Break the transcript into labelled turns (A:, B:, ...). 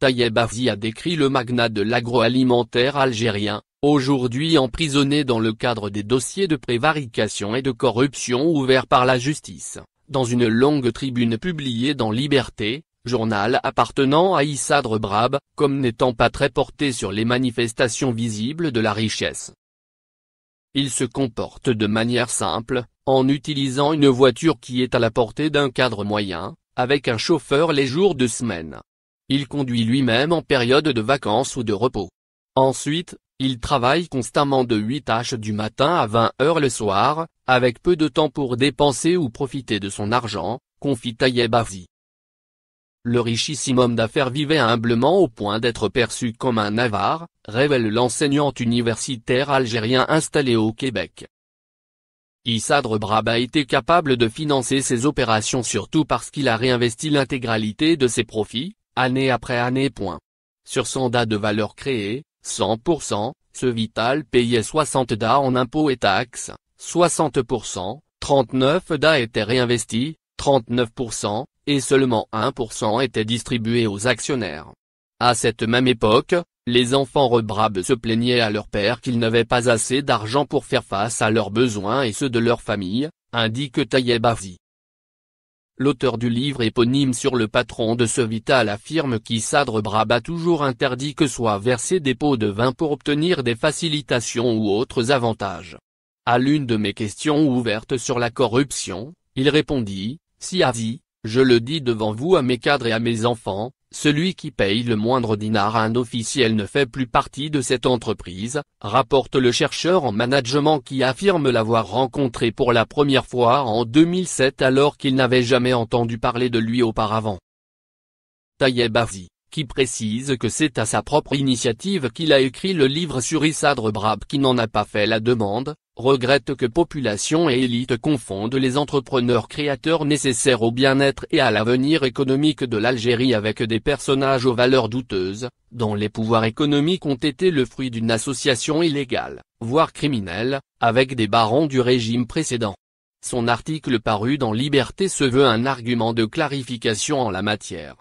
A: Tayeb Azi a décrit le magnat de l'agroalimentaire algérien, aujourd'hui emprisonné dans le cadre des dossiers de prévarication et de corruption ouverts par la justice, dans une longue tribune publiée dans Liberté, journal appartenant à Issadre Brab, comme n'étant pas très porté sur les manifestations visibles de la richesse. Il se comporte de manière simple, en utilisant une voiture qui est à la portée d'un cadre moyen, avec un chauffeur les jours de semaine. Il conduit lui-même en période de vacances ou de repos. Ensuite, il travaille constamment de 8h du matin à 20h le soir, avec peu de temps pour dépenser ou profiter de son argent, confie Tayeb Le richissime homme d'affaires vivait humblement au point d'être perçu comme un avare, révèle l'enseignant universitaire algérien installé au Québec. Issadre Brab a été capable de financer ses opérations surtout parce qu'il a réinvesti l'intégralité de ses profits, année après année. Sur son DA de valeur créée, 100%, ce Vital payait 60 DA en impôts et taxes, 60%, 39 DA étaient réinvestis, 39%, et seulement 1% étaient distribués aux actionnaires. À cette même époque, les enfants rebrabes se plaignaient à leur père qu'ils n'avaient pas assez d'argent pour faire face à leurs besoins et ceux de leur famille, indique Tayeb Azi. L'auteur du livre éponyme sur le patron de ce Vital affirme qu'Issadre a toujours interdit que soit versé des pots de vin pour obtenir des facilitations ou autres avantages. À l'une de mes questions ouvertes sur la corruption, il répondit, si avis, je le dis devant vous à mes cadres et à mes enfants, celui qui paye le moindre dinar à un officiel ne fait plus partie de cette entreprise, rapporte le chercheur en management qui affirme l'avoir rencontré pour la première fois en 2007 alors qu'il n'avait jamais entendu parler de lui auparavant. Tayeb Azi, qui précise que c'est à sa propre initiative qu'il a écrit le livre sur Isadre Brab qui n'en a pas fait la demande, regrette que population et élite confondent les entrepreneurs créateurs nécessaires au bien-être et à l'avenir économique de l'Algérie avec des personnages aux valeurs douteuses, dont les pouvoirs économiques ont été le fruit d'une association illégale, voire criminelle, avec des barons du régime précédent. Son article paru dans Liberté se veut un argument de clarification en la matière.